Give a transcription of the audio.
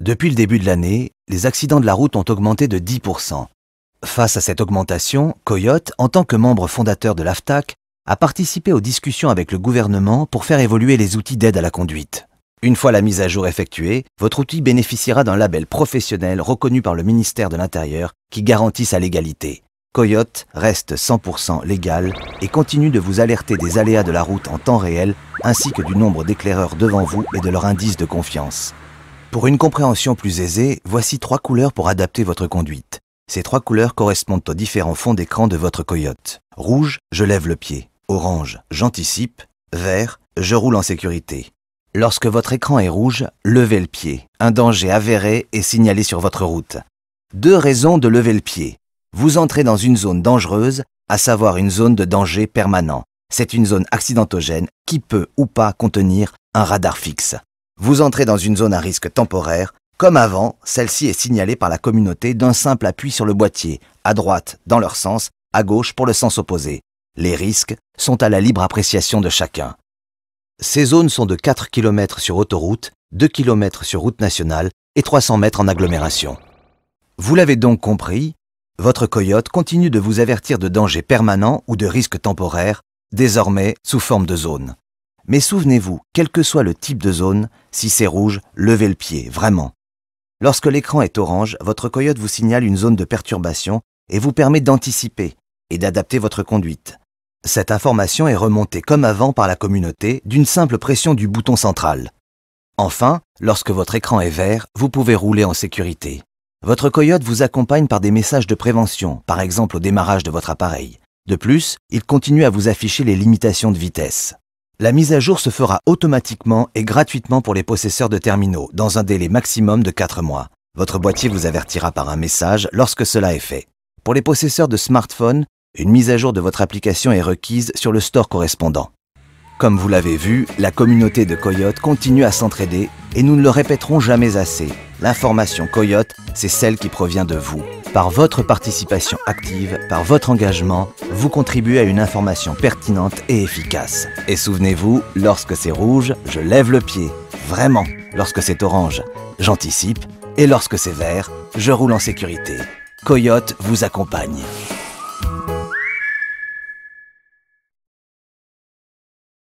Depuis le début de l'année, les accidents de la route ont augmenté de 10%. Face à cette augmentation, Coyote, en tant que membre fondateur de l'AFTAC, a participé aux discussions avec le gouvernement pour faire évoluer les outils d'aide à la conduite. Une fois la mise à jour effectuée, votre outil bénéficiera d'un label professionnel reconnu par le ministère de l'Intérieur qui garantit sa légalité. Coyote reste 100% légal et continue de vous alerter des aléas de la route en temps réel ainsi que du nombre d'éclaireurs devant vous et de leur indice de confiance. Pour une compréhension plus aisée, voici trois couleurs pour adapter votre conduite. Ces trois couleurs correspondent aux différents fonds d'écran de votre coyote. Rouge, je lève le pied. Orange, j'anticipe. Vert, je roule en sécurité. Lorsque votre écran est rouge, levez le pied. Un danger avéré est signalé sur votre route. Deux raisons de lever le pied. Vous entrez dans une zone dangereuse, à savoir une zone de danger permanent. C'est une zone accidentogène qui peut ou pas contenir un radar fixe. Vous entrez dans une zone à risque temporaire. Comme avant, celle-ci est signalée par la communauté d'un simple appui sur le boîtier, à droite dans leur sens, à gauche pour le sens opposé. Les risques sont à la libre appréciation de chacun. Ces zones sont de 4 km sur autoroute, 2 km sur route nationale et 300 mètres en agglomération. Vous l'avez donc compris, votre coyote continue de vous avertir de dangers permanents ou de risques temporaires, désormais sous forme de zone. Mais souvenez-vous, quel que soit le type de zone, si c'est rouge, levez le pied, vraiment. Lorsque l'écran est orange, votre coyote vous signale une zone de perturbation et vous permet d'anticiper et d'adapter votre conduite. Cette information est remontée comme avant par la communauté d'une simple pression du bouton central. Enfin, lorsque votre écran est vert, vous pouvez rouler en sécurité. Votre coyote vous accompagne par des messages de prévention, par exemple au démarrage de votre appareil. De plus, il continue à vous afficher les limitations de vitesse. La mise à jour se fera automatiquement et gratuitement pour les possesseurs de terminaux, dans un délai maximum de 4 mois. Votre boîtier vous avertira par un message lorsque cela est fait. Pour les possesseurs de smartphones, une mise à jour de votre application est requise sur le store correspondant. Comme vous l'avez vu, la communauté de Coyote continue à s'entraider et nous ne le répéterons jamais assez. L'information Coyote, c'est celle qui provient de vous. Par votre participation active, par votre engagement, vous contribuez à une information pertinente et efficace. Et souvenez-vous, lorsque c'est rouge, je lève le pied. Vraiment. Lorsque c'est orange, j'anticipe. Et lorsque c'est vert, je roule en sécurité. Coyote vous accompagne.